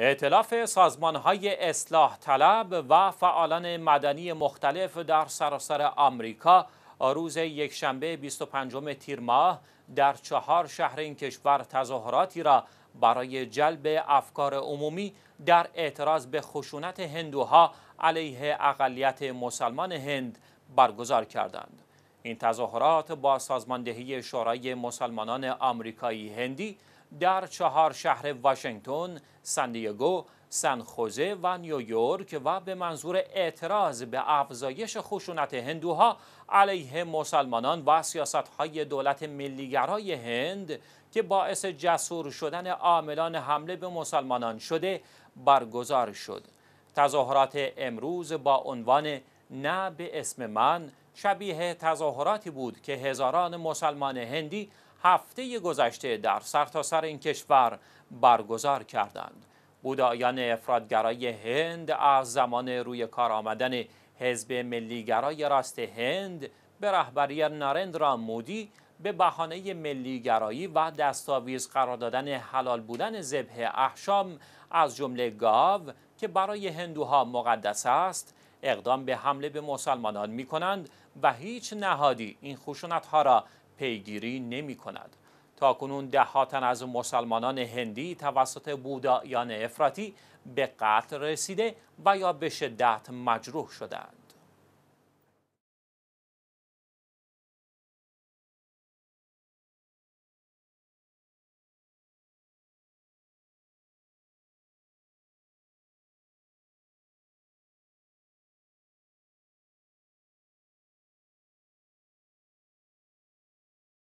اعتلاف سازمان های اصلاح طلب و فعالان مدنی مختلف در سراسر آمریکا روز یکشنبه 25 تیر ماه در چهار شهر این کشور تظاهراتی را برای جلب افکار عمومی در اعتراض به خشونت هندوها علیه اقلیت مسلمان هند برگزار کردند. این تظاهرات با سازماندهی شورای مسلمانان آمریکایی هندی در چهار شهر واشنگتن، سندیگو، سن خوزه و نیویورک و به منظور اعتراض به افزایش خشونت هندوها علیه مسلمانان و سیاستهای دولت ملیگرای هند که باعث جسور شدن عاملان حمله به مسلمانان شده برگزار شد. تظاهرات امروز با عنوان نه به اسم من شبیه تظاهراتی بود که هزاران مسلمان هندی هفته گذشته در سرتاسر سر این کشور برگزار کردند بودایان افرادگرای هند از زمان روی کار آمدن حزب ملیگرای راست هند به رهبری نارندرا مودی به بهانه ملیگرایی و دستاویز قرار دادن حلال بودن ذبح احشام از جمله گاو که برای هندوها مقدس است اقدام به حمله به مسلمانان می کنند و هیچ نهادی این خشونت ها را پیگیری نمی کند. تا کنون ده تن از مسلمانان هندی توسط بودایان افراتی به قتل رسیده و یا به شدت مجروح شدند.